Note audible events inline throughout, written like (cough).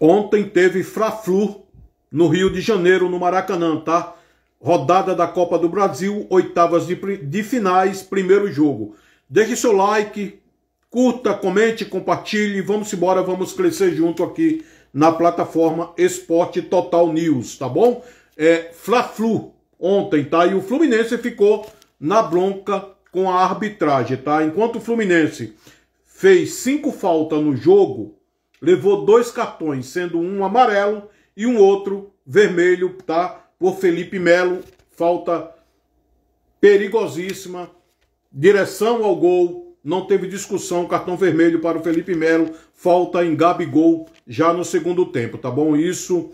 Ontem teve Fla-Flu no Rio de Janeiro, no Maracanã, tá? Rodada da Copa do Brasil, oitavas de, de finais, primeiro jogo. Deixe seu like, curta, comente, compartilhe. Vamos embora, vamos crescer junto aqui na plataforma Esporte Total News, tá bom? É Fla-Flu ontem, tá? E o Fluminense ficou na bronca com a arbitragem, tá? Enquanto o Fluminense fez cinco faltas no jogo, levou dois cartões, sendo um amarelo e um outro vermelho, tá? Por Felipe Melo, falta perigosíssima, direção ao gol, não teve discussão, cartão vermelho para o Felipe Melo, falta em Gabigol já no segundo tempo, tá bom? Isso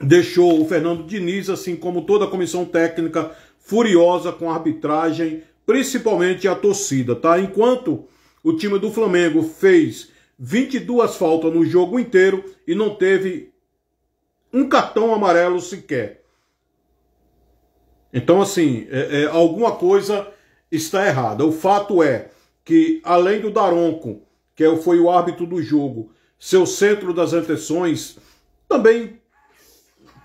deixou o Fernando Diniz, assim como toda a comissão técnica, furiosa com a arbitragem, principalmente a torcida, tá? Enquanto o time do Flamengo fez 22 faltas no jogo inteiro e não teve um cartão amarelo sequer. Então, assim, é, é, alguma coisa está errada. O fato é que, além do Daronco, que é foi o árbitro do jogo, seu centro das atenções, também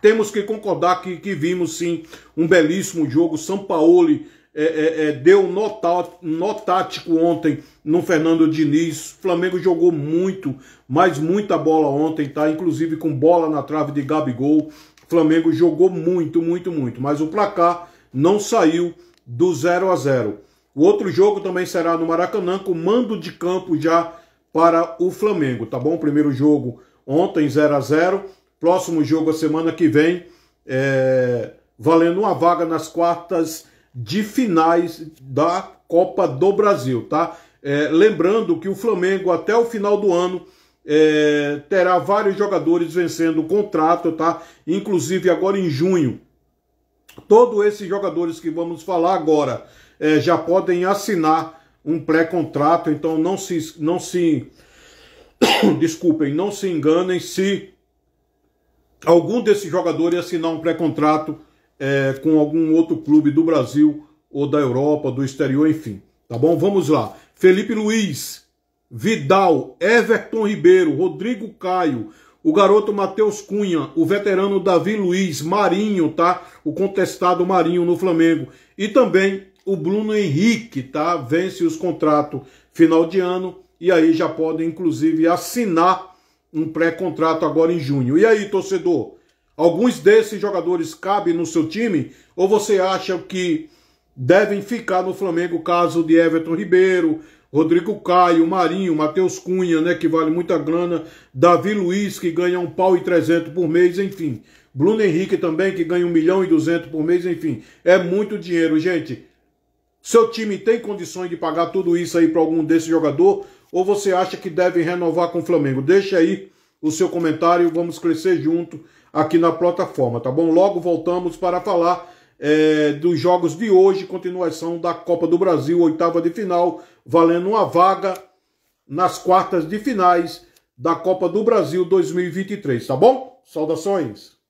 temos que concordar que, que vimos, sim, um belíssimo jogo. São Paulo é, é, é, deu nó, nó tático ontem no Fernando Diniz. O Flamengo jogou muito, mas muita bola ontem, tá? Inclusive com bola na trave de Gabigol. O Flamengo jogou muito, muito, muito. Mas o placar não saiu do 0 a 0 O outro jogo também será no Maracanã, com mando de campo já para o Flamengo, tá bom? Primeiro jogo ontem, 0 a 0 Próximo jogo a semana que vem, é... valendo uma vaga nas quartas de finais da Copa do Brasil, tá? É, lembrando que o Flamengo até o final do ano é, terá vários jogadores vencendo o contrato, tá? Inclusive agora em junho. Todos esses jogadores que vamos falar agora é, já podem assinar um pré-contrato, então não se, não se (coughs) desculpem, não se enganem se algum desses jogadores assinar um pré-contrato é, com algum outro clube do Brasil ou da Europa, do exterior, enfim. Tá bom? Vamos lá. Felipe Luiz, Vidal, Everton Ribeiro, Rodrigo Caio, o garoto Matheus Cunha, o veterano Davi Luiz, Marinho, tá? O contestado Marinho no Flamengo. E também o Bruno Henrique, tá? Vence os contratos final de ano e aí já podem, inclusive, assinar um pré-contrato agora em junho. E aí, torcedor? Alguns desses jogadores cabem no seu time? Ou você acha que devem ficar no Flamengo, caso de Everton Ribeiro, Rodrigo Caio, Marinho, Matheus Cunha, né, que vale muita grana, Davi Luiz, que ganha um pau e trezentos por mês, enfim. Bruno Henrique também, que ganha um milhão e duzentos por mês, enfim. É muito dinheiro, gente. Seu time tem condições de pagar tudo isso aí para algum desse jogador? Ou você acha que deve renovar com o Flamengo? Deixa aí o seu comentário. Vamos crescer junto aqui na plataforma, tá bom? Logo voltamos para falar é, dos jogos de hoje, continuação da Copa do Brasil, oitava de final, valendo uma vaga nas quartas de finais da Copa do Brasil 2023, tá bom? Saudações!